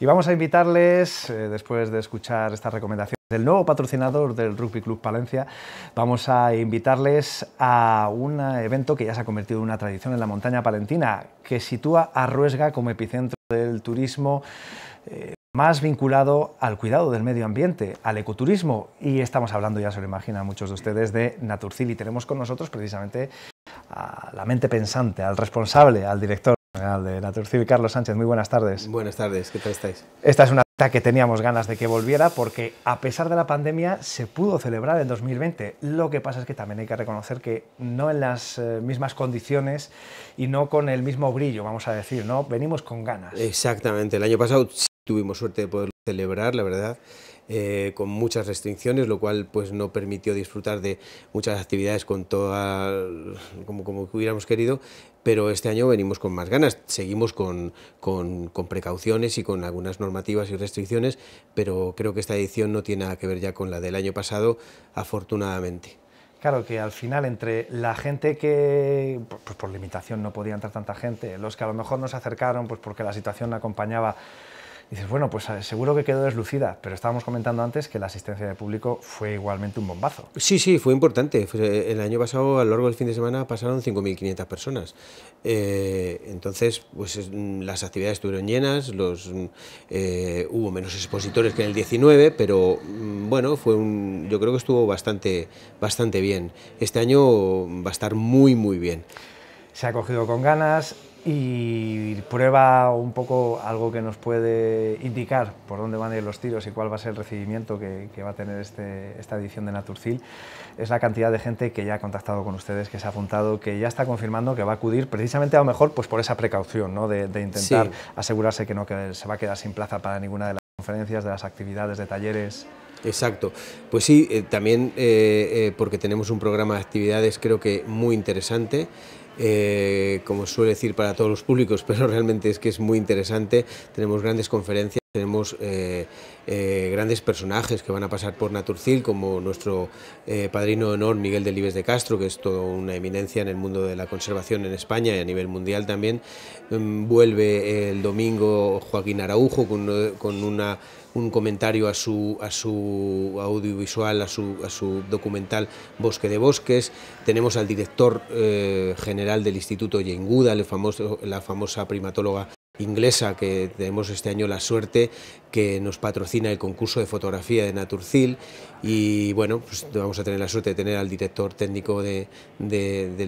Y vamos a invitarles, eh, después de escuchar estas recomendaciones del nuevo patrocinador del Rugby Club Palencia, vamos a invitarles a un evento que ya se ha convertido en una tradición en la montaña palentina, que sitúa a Ruesga como epicentro del turismo. Eh, más vinculado al cuidado del medio ambiente, al ecoturismo. Y estamos hablando, ya se lo imaginan muchos de ustedes, de Naturcil. Y tenemos con nosotros precisamente a la mente pensante, al responsable, al director de la y Carlos Sánchez, muy buenas tardes. Buenas tardes, ¿qué tal estáis? Esta es una que teníamos ganas de que volviera porque a pesar de la pandemia se pudo celebrar en 2020. Lo que pasa es que también hay que reconocer que no en las eh, mismas condiciones y no con el mismo brillo, vamos a decir, ¿no? Venimos con ganas. Exactamente, el año pasado sí tuvimos suerte de poder celebrar, la verdad. Eh, con muchas restricciones, lo cual pues no permitió disfrutar de muchas actividades con toda como, como hubiéramos querido, pero este año venimos con más ganas, seguimos con, precauciones y con algunas normativas y restricciones, pero creo que esta edición no tiene nada que ver ya con la del año pasado, afortunadamente. Claro, que al final entre la gente que pues, por limitación no podía entrar tanta gente, los que a lo mejor nos acercaron pues porque la situación acompañaba dices, bueno, pues ah, seguro que quedó deslucida, pero estábamos comentando antes que la asistencia de público fue igualmente un bombazo. Sí, sí, fue importante. Eh, el año pasado, a lo largo del fin de semana, pasaron 5.500 personas. Eh, entonces, pues mm, las actividades estuvieron llenas, los, mm, eh, hubo menos expositores que en el 19, pero mm, bueno, fue un, yo creo que estuvo bastante, bastante bien. Este año va a estar muy, muy bien se ha cogido con ganas y prueba un poco algo que nos puede indicar por dónde van a ir los tiros y cuál va a ser el recibimiento que, va a tener este, esta edición de Naturcil, es la cantidad de gente que ya ha contactado con ustedes, que se ha apuntado, que ya está confirmando que va a acudir precisamente a lo mejor pues por esa precaución ¿no? de, intentar asegurarse que no se va a quedar sin plaza para ninguna de las conferencias, de las actividades, de talleres. Exacto. Pues sí, eh, también eh, eh, porque tenemos un programa de actividades creo que muy interesante. como suele decir para todos los públicos, pero realmente es que es muy interesante. Tenemos grandes conferencias, tenemos grandes personajes que van a pasar por Naturcil, como nuestro padrino de honor Miguel Delibes de Castro, que es toda una eminencia en el mundo de la conservación en España y a nivel mundial también. Mm, vuelve el domingo Joaquín Araujo con, con una un comentario a su, a su audiovisual, a su, a su documental Bosque de Bosques. Tenemos al director eh, general del Instituto Yenguda, la famosa primatóloga inglesa que tenemos este año la suerte que nos patrocina el concurso de fotografía de Naturcil y bueno, pues vamos a tener la suerte de tener al director técnico del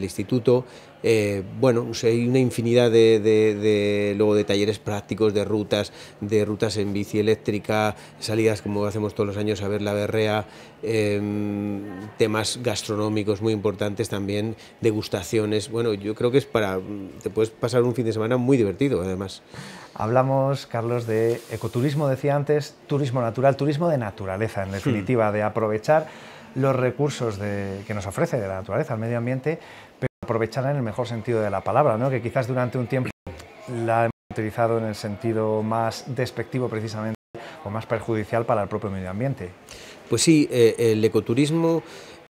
instituto eh, bueno, hay una infinidad de, luego de talleres prácticos, de rutas, de rutas en bici eléctrica, salidas como hacemos todos los años a ver la berrea, em, temas gastronómicos muy importantes también, degustaciones. Bueno, yo creo que es para, te puedes pasar un fin de semana muy divertido además. Hablamos, Carlos, de ecoturismo, decía antes, turismo natural, turismo de naturaleza, en hmm. definitiva, de aprovechar los recursos que nos ofrece de la naturaleza, el medio ambiente, aprovechar en el mejor sentido de la palabra, ¿no? que quizás durante un tiempo la hemos utilizado en el sentido más despectivo precisamente o más perjudicial para el propio medio ambiente. Pues sí, eh, el ecoturismo,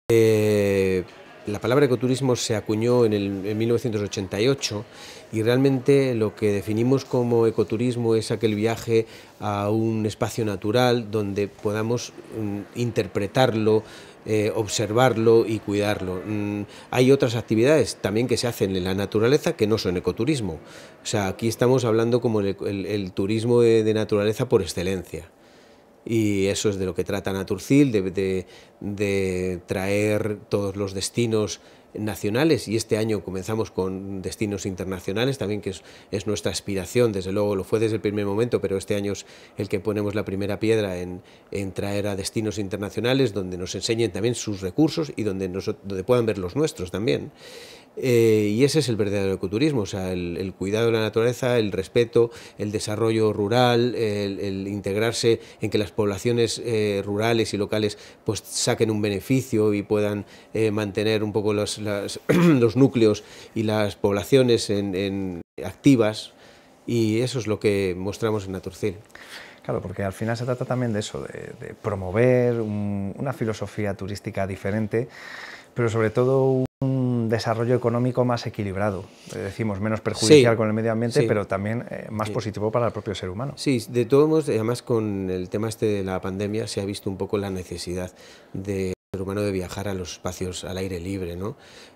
eh, la palabra ecoturismo se acuñó en, el, 1988 y realmente lo que definimos como ecoturismo es aquel viaje a un espacio natural donde podamos mm, interpretarlo, eh, observarlo y cuidarlo. Mm, hay otras actividades también que se hacen en la naturaleza que no son ecoturismo. O sea, aquí estamos hablando como el, turismo de, naturaleza por excelencia y eso es de lo que trata Naturcil, de, traer todos los destinos nacionales y este año comenzamos con destinos internacionales también que es, nuestra aspiración desde luego lo fue desde el primer momento pero este año es el que ponemos la primera piedra en, traer a destinos internacionales donde nos enseñen también sus recursos y donde, nos, donde puedan ver los nuestros también eh, y ese es el verdadero ecoturismo, o sea, el, cuidado de la naturaleza, el respeto, el desarrollo rural, el, integrarse en que las poblaciones eh, rurales y locales pues saquen un beneficio y puedan eh, mantener un poco los, los, núcleos y las poblaciones en, activas y eso es lo que mostramos en Naturcil. Claro, porque al final se trata también de eso, de, promover una filosofía turística diferente, pero sobre todo un desarrollo económico más equilibrado, eh, decimos menos perjudicial con el medio ambiente, pero también eh, más positivo para el propio ser humano. Sí, de todos modos, además con el tema este de la pandemia se ha visto un poco la necesidad de ser humano de viajar a los espacios al aire libre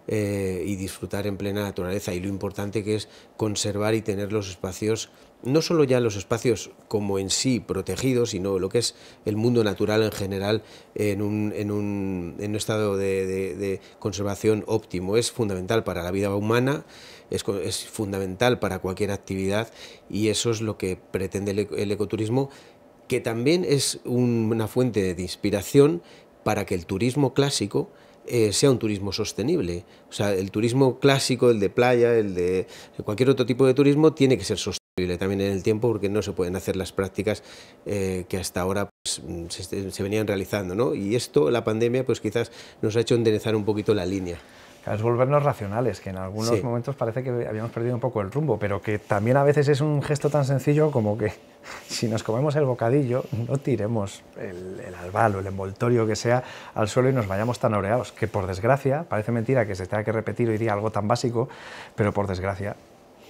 eh, y disfrutar en plena naturaleza y lo importante que es conservar y tener los espacios, no solo ya los espacios como en sí protegidos, sino lo que es el mundo natural en general en un, estado de, conservación óptimo. Es fundamental para la vida humana, es, fundamental para cualquier actividad y eso es lo que pretende el, ecoturismo que también es una fuente de inspiración para que el turismo clásico eh, sea un turismo sostenible. O sea, el turismo clásico, el de playa, el de cualquier otro tipo de turismo, tiene que ser sostenible también en el tiempo porque no se pueden hacer las prácticas eh, que hasta ahora pues, se, venían realizando. ¿no? Y esto, la pandemia, pues quizás nos ha hecho enderezar un poquito la línea es volvernos racionales, que en algunos momentos parece que habíamos perdido un poco el rumbo, pero que también a veces es un gesto tan sencillo como que si nos comemos el bocadillo, no tiremos el, el albal o el envoltorio que sea al suelo y nos vayamos tan oreados, que por desgracia, parece mentira que se tenga que repetir hoy día algo tan básico, pero por desgracia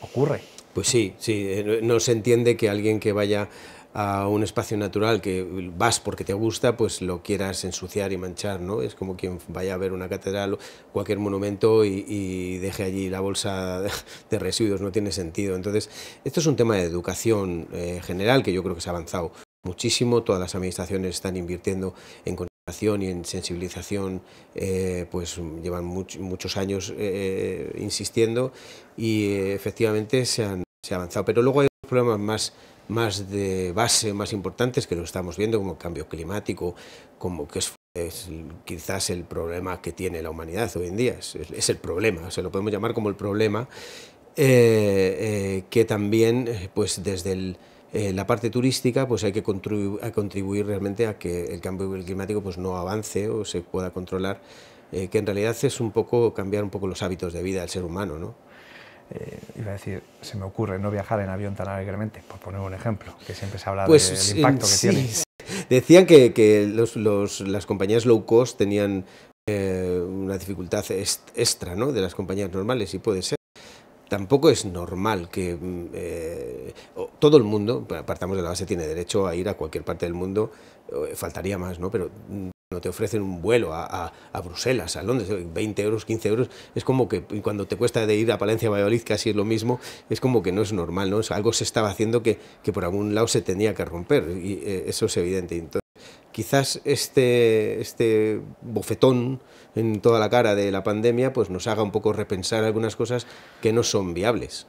ocurre. Pues sí, sí, eh, no se entiende que alguien que vaya a un espacio natural que vas porque te gusta, pues lo quieras ensuciar y manchar, ¿no? Es como quien vaya a ver una catedral o cualquier monumento y, deje allí la bolsa de residuos, no tiene sentido. Entonces, esto es un tema de educación eh, general que yo creo que se ha avanzado muchísimo, todas las administraciones están invirtiendo en y en sensibilización eh, pues llevan muchos años eh, insistiendo y efectivamente se, se ha avanzado pero luego hay problemas más más de base, más importantes, que lo estamos viendo, como el cambio climático, como que es, quizás el problema que tiene la humanidad hoy en día, es, el problema, se lo podemos llamar como el problema, eh, eh, que también pues desde eh, la parte turística pues hay que contribuir realmente a que el cambio climático pues no avance o se pueda controlar, que en realidad es un poco cambiar un poco los hábitos de vida del ser humano, ¿no? eh, iba a decir, se me ocurre no viajar en avión tan alegremente, por poner un ejemplo, que siempre se habla pues del impacto que tiene. Decían que, los, las compañías low cost tenían eh, una dificultad extra ¿no? de las compañías normales, y puede ser. Tampoco es normal que mm, eh, todo el mundo, apartamos de la base, tiene derecho a ir a cualquier parte del mundo, faltaría más, ¿no? Pero mm, cuando te ofrecen un vuelo a, a, Bruselas, a Londres, 20 euros, 15 euros, es como que cuando te cuesta de ir a Palencia a Valladolid casi es lo mismo, es como que no es normal, ¿no? algo se estaba haciendo que, por algún lado se tenía que romper y eh, eso es evidente. Entonces, quizás este, este bofetón en toda la cara de la pandemia pues nos haga un poco repensar algunas cosas que no son viables.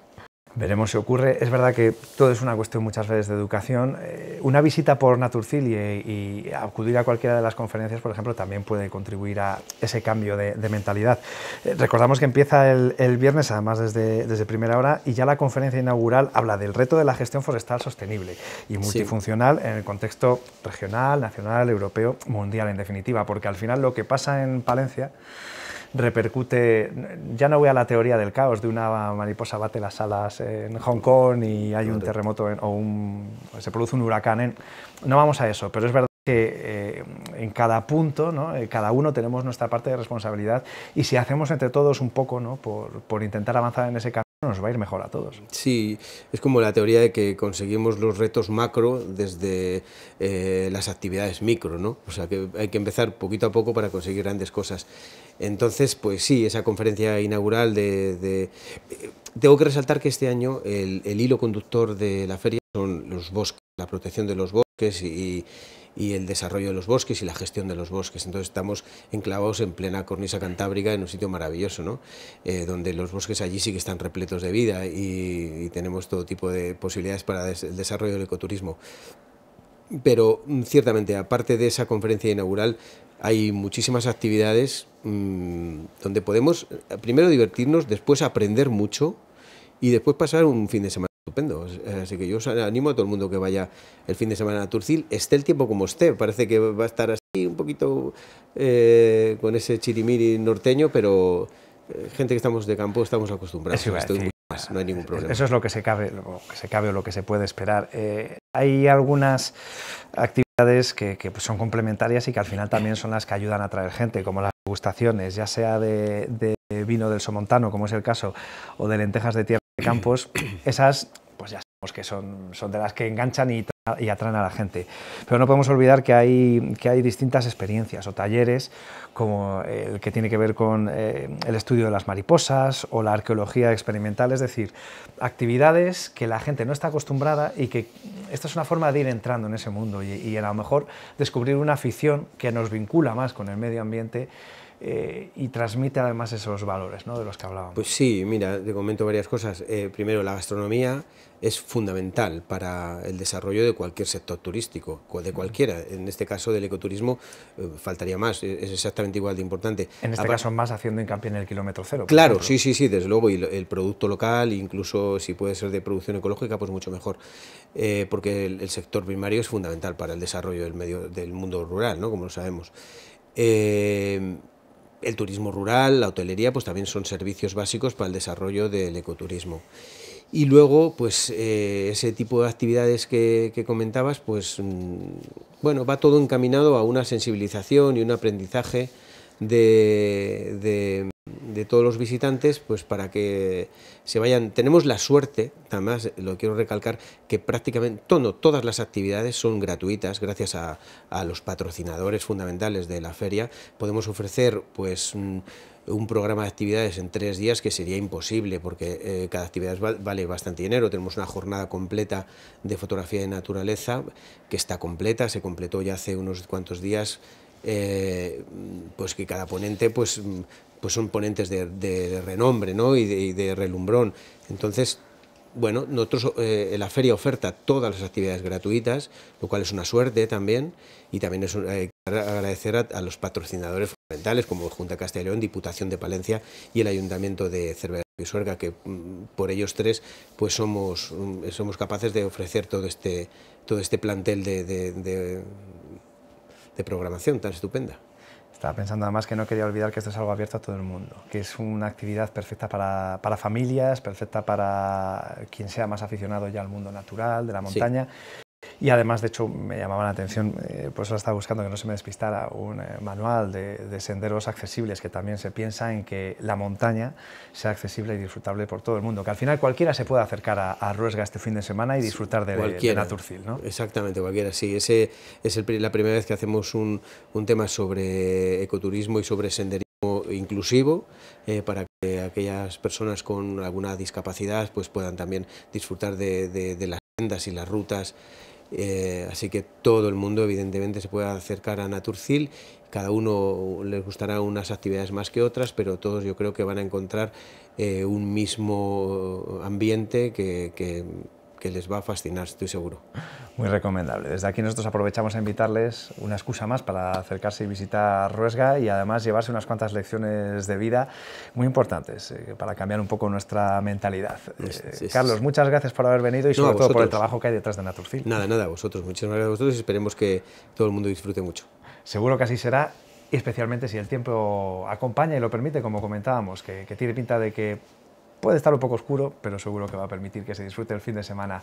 Veremos si ocurre. Es verdad que todo es una cuestión muchas veces de educación. Eh, una visita por Naturcilie y, acudir a cualquiera de las conferencias, por ejemplo, también puede contribuir a ese cambio de, mentalidad. Eh, recordamos que empieza el, viernes, además desde, primera hora, y ya la conferencia inaugural habla del reto de la gestión forestal sostenible y multifuncional en el contexto regional, nacional, europeo, mundial, en definitiva, porque al final lo que pasa en Palencia repercute, ya no voy a la teoría del caos, de una mariposa bate las alas en Hong Kong y hay un terremoto o se produce un huracán, en, no vamos a eso, pero es verdad que eh, en cada punto, eh, cada uno tenemos nuestra parte de responsabilidad y si hacemos entre todos un poco ¿no? por, por intentar avanzar en ese camino, nos va a ir mejor a todos. Sí, es como la teoría de que conseguimos los retos macro desde eh, las actividades micro, ¿no? O sea, que hay que empezar poquito a poco para conseguir grandes cosas. Entonces, pues sí, esa conferencia inaugural de... Eh, tengo que resaltar que este año el, hilo conductor de la feria son los bosques, la protección de los bosques y y el desarrollo de los bosques y la gestión de los bosques. Entonces estamos enclavados en plena cornisa cantábrica, en un sitio maravilloso, ¿no? Eh, donde los bosques allí sí que están repletos de vida y, tenemos todo tipo de posibilidades para el desarrollo del ecoturismo. Pero mm, ciertamente, aparte de esa conferencia inaugural, hay muchísimas actividades mm, donde podemos eh, primero divertirnos, después aprender mucho y después pasar un fin de semana. Estupendo, así que yo os animo a todo el mundo que vaya el fin de semana a Turcil, esté el tiempo como esté, parece que va a estar así un poquito eh, con ese chirimiri norteño, pero eh, gente que estamos de campo estamos acostumbrados, no hay ningún problema. Eso es lo que se cabe, lo que se cabe o lo que se puede esperar. Eh, hay algunas actividades que, pues, son complementarias y que al final también son las que ayudan a atraer gente, como las degustaciones, ya sea de, de vino del Somontano, como es el caso, o de lentejas de tierra campos, esas pues ya sabemos que son, son de las que enganchan y, atraen a la gente. Pero no podemos olvidar que hay, que hay distintas experiencias o talleres como el que tiene que ver con eh, el estudio de las mariposas o la arqueología experimental, es decir, actividades que la gente no está acostumbrada y que esta es una forma de ir entrando en ese mundo y, y a lo mejor descubrir una afición que nos vincula más con el medio ambiente eh, y transmite además esos valores ¿no? de los que hablábamos. Pues sí, mira, te comento varias cosas. Eh, primero, la gastronomía es fundamental para el desarrollo de cualquier sector turístico, de cualquiera. En este caso del ecoturismo eh, faltaría más, e-, es exactamente igual de importante. En este caso más haciendo hincapié en el kilómetro cero. Claro, sí, sí, sí, desde luego, y el producto local, incluso si puede ser de producción ecológica, pues mucho mejor, porque el, sector primario es fundamental para el desarrollo del, medio, del mundo rural, ¿no? como lo sabemos el turismo rural, la hotelería, pues también son servicios básicos para el desarrollo del ecoturismo. Y luego, pues eh, ese tipo de actividades que, comentabas, pues mm, bueno, va todo encaminado a una sensibilización y un aprendizaje de de todos los visitantes, pues para que se vayan. Tenemos la suerte, además lo quiero recalcar, que prácticamente todas las actividades son gratuitas, gracias a, los patrocinadores fundamentales de la feria. Podemos ofrecer pues mm, un, programa de actividades en tres días que sería imposible, porque eh, cada actividad vale bastante dinero. Tenemos una jornada completa de fotografía de naturaleza, que está completa, se completó ya hace unos cuantos días. Eh, pues que cada ponente pues mm, pues son ponentes de, renombre ¿no? y, de, relumbrón. Entonces, bueno, nosotros eh, la feria oferta todas las actividades gratuitas, lo cual es una suerte también, y también es agradecer a, los patrocinadores fundamentales como Junta Castellón, Diputación de Palencia y el Ayuntamiento de Cervera y Suerga, que mm, por ellos tres pues somos, mm, somos capaces de ofrecer todo este, todo este plantel de programación tan estupenda. Estaba pensando además que no quería olvidar que esto es algo abierto a todo el mundo, que es una actividad perfecta para, familias, perfecta para quien sea más aficionado ya al mundo natural, de la montaña. Y además, de hecho, me llamaba la atención, eh, por eso estaba buscando que no se me despistara, un eh, manual de, senderos accesibles, que también se piensa en que la montaña sea accesible y disfrutable por todo el mundo, que al final cualquiera se pueda acercar a, Ruesga este fin de semana y disfrutar de, de Naturcil, ¿no? Exactamente, cualquiera, sí. Ese es la primera vez que hacemos un, tema sobre ecoturismo y sobre senderismo inclusivo eh, para que aquellas personas con alguna discapacidad pues puedan también disfrutar de, de las sendas y las rutas eh, así que todo el mundo, evidentemente, se puede acercar a Naturcil. Cada uno les gustará unas actividades más que otras, pero todos yo creo que van a encontrar eh, un mismo ambiente que que les va a fascinar, estoy seguro. Muy recomendable. Desde aquí nosotros aprovechamos a invitarles una excusa más para acercarse y visitar Ruesga y además llevarse unas cuantas lecciones de vida muy importantes eh, para cambiar un poco nuestra mentalidad. Eh, Carlos, muchas gracias por haber venido y sobre todo por el trabajo que hay detrás de Naturfil. Nada, nada, a vosotros. Muchas gracias a vosotros y esperemos que todo el mundo disfrute mucho. Seguro que así será especialmente si el tiempo acompaña y lo permite, como comentábamos, que tiene pinta de que Puede estar un poco oscuro, pero seguro que va a permitir que se disfrute el fin de semana